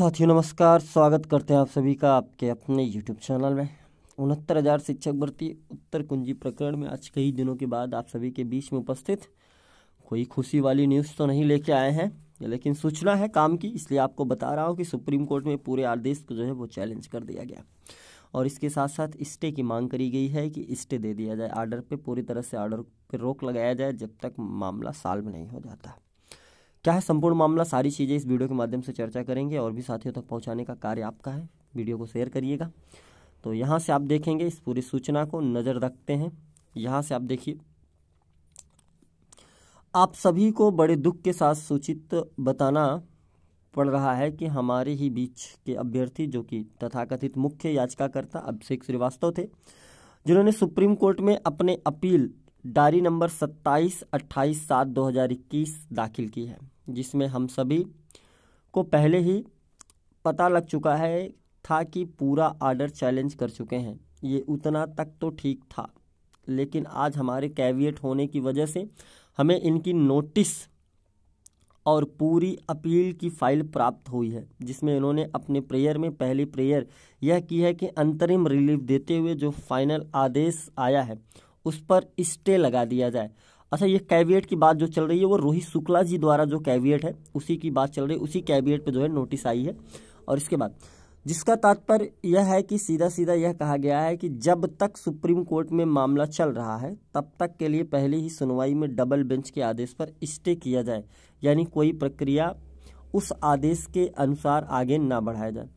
साथियों नमस्कार स्वागत करते हैं आप सभी का आपके अपने यूट्यूब चैनल में उनहत्तर हज़ार शिक्षक भर्ती उत्तर कुंजी प्रकरण में आज कई दिनों के बाद आप सभी के बीच में उपस्थित कोई खुशी वाली न्यूज़ तो नहीं लेके आए हैं लेकिन सूचना है काम की इसलिए आपको बता रहा हूँ कि सुप्रीम कोर्ट में पूरे आदेश को जो है वो चैलेंज कर दिया गया और इसके साथ साथ स्टे की मांग करी गई है कि स्टे दे दिया जाए आर्डर पर पूरी तरह से आर्डर पर रोक लगाया जाए जब तक मामला साल में नहीं हो जाता क्या है संपूर्ण मामला सारी चीज़ें इस वीडियो के माध्यम से चर्चा करेंगे और भी साथियों तक पहुँचाने का कार्य आपका है वीडियो को शेयर करिएगा तो यहाँ से आप देखेंगे इस पूरी सूचना को नज़र रखते हैं यहाँ से आप देखिए आप सभी को बड़े दुख के साथ सूचित बताना पड़ रहा है कि हमारे ही बीच के अभ्यर्थी जो कि तथाकथित मुख्य याचिकाकर्ता अभिषेक श्रीवास्तव थे जिन्होंने सुप्रीम कोर्ट में अपने अपील डायरी नंबर सत्ताईस अट्ठाईस सात दो हज़ार इक्कीस दाखिल की है जिसमें हम सभी को पहले ही पता लग चुका है था कि पूरा आर्डर चैलेंज कर चुके हैं ये उतना तक तो ठीक था लेकिन आज हमारे कैविएट होने की वजह से हमें इनकी नोटिस और पूरी अपील की फाइल प्राप्त हुई है जिसमें इन्होंने अपने प्रेयर में पहली प्रेयर यह की है कि अंतरिम रिलीफ देते हुए जो फाइनल आदेश आया है उस पर स्टे लगा दिया जाए अच्छा ये कैविएट की बात जो चल रही है वो रोहित शुक्ला जी द्वारा जो कैविएट है उसी की बात चल रही है उसी कैविएट पर जो है नोटिस आई है और इसके बाद जिसका तात्पर्य यह है कि सीधा सीधा यह कहा गया है कि जब तक सुप्रीम कोर्ट में मामला चल रहा है तब तक के लिए पहले ही सुनवाई में डबल बेंच के आदेश पर स्टे किया जाए यानी कोई प्रक्रिया उस आदेश के अनुसार आगे ना बढ़ाया जाए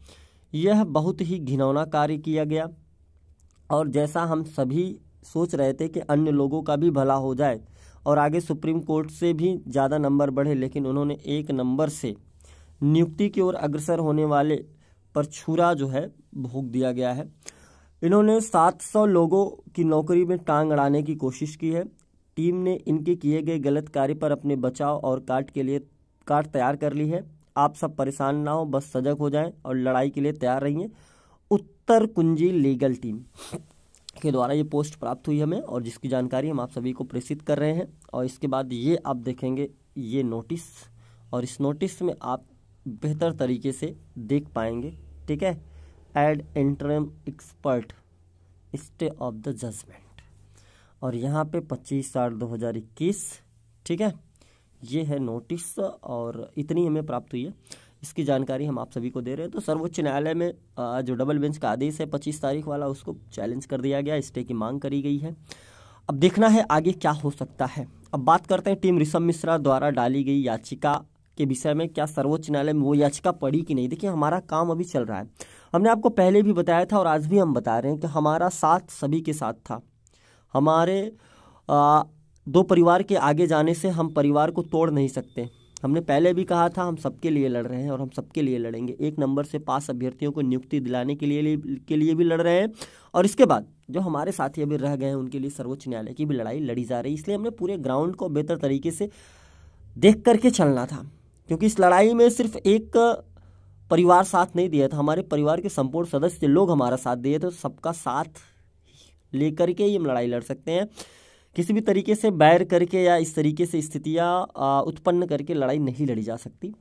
यह बहुत ही घिनौना कार्य किया गया और जैसा हम सभी सोच रहे थे कि अन्य लोगों का भी भला हो जाए और आगे सुप्रीम कोर्ट से भी ज़्यादा नंबर बढ़े लेकिन उन्होंने एक नंबर से नियुक्ति की ओर अग्रसर होने वाले पर छुरा जो है भोग दिया गया है इन्होंने 700 लोगों की नौकरी में टांग अड़ाने की कोशिश की है टीम ने इनके किए गए गलत कार्य पर अपने बचाव और काट के लिए काट तैयार कर ली है आप सब परेशान ना हो बस सजग हो जाएं और लड़ाई के लिए तैयार रहिए उत्तर कुंजी लीगल टीम के द्वारा ये पोस्ट प्राप्त हुई हमें और जिसकी जानकारी हम आप सभी को प्रेषित कर रहे हैं और इसके बाद ये आप देखेंगे ये नोटिस और इस नोटिस में आप बेहतर तरीके से देख पाएंगे ठीक है ad interim ex parte stay of the judgement और यहाँ पे 25 साठ 2021 ठीक है ये है नोटिस और इतनी हमें प्राप्त हुई है इसकी जानकारी हम आप सभी को दे रहे हैं तो सर्वोच्च न्यायालय में जो डबल बेंच का आदेश है पच्चीस तारीख वाला उसको चैलेंज कर दिया गया स्टे की मांग करी गई है अब देखना है आगे क्या हो सकता है अब बात करते हैं टीम ऋषभ मिश्रा द्वारा डाली गई याचिका के विषय में क्या सर्वोच्च न्यायालय में वो याचिका पड़ी कि नहीं देखिए हमारा काम अभी चल रहा है हमने आपको पहले भी बताया था और आज भी हम बता रहे हैं कि हमारा साथ सभी के साथ था हमारे आ, दो परिवार के आगे जाने से हम परिवार को तोड़ नहीं सकते हमने पहले भी कहा था हम सबके लिए लड़ रहे हैं और हम सबके लिए लड़ेंगे एक नंबर से पास अभ्यर्थियों को नियुक्ति दिलाने के लिए के लिए भी लड़ रहे हैं और इसके बाद जो हमारे साथी अभी रह गए हैं उनके लिए सर्वोच्च न्यायालय की भी लड़ाई लड़ी जा रही है इसलिए हमने पूरे ग्राउंड को बेहतर तरीके से देख करके चलना था क्योंकि इस लड़ाई में सिर्फ एक परिवार साथ नहीं दिया था हमारे परिवार के संपूर्ण सदस्य लोग हमारा साथ दिए थे सबका साथ लेकर के ही हम लड़ाई लड़ सकते हैं किसी भी तरीके से बैर करके या इस तरीके से स्थितियाँ उत्पन्न करके लड़ाई नहीं लड़ी जा सकती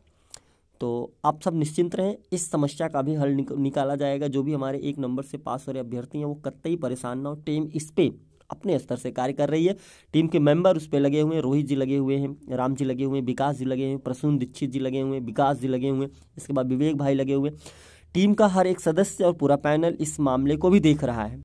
तो आप सब निश्चिंत रहें इस समस्या का भी हल निक निकाला जाएगा जो भी हमारे एक नंबर से पास हो रहे अभ्यर्थी हैं वो कतई परेशान ना हो टीम इस पर अपने स्तर से कार्य कर रही है टीम के मेंबर उस पर लगे हुए हैं रोहित जी लगे हुए हैं राम जी लगे हुए हैं विकास जी लगे हुए हैं प्रसून दीक्षित जी लगे हुए हैं विकास जी लगे हुए हैं इसके बाद विवेक भाई लगे हुए हैं टीम का हर एक सदस्य और पूरा पैनल इस मामले को भी देख रहा है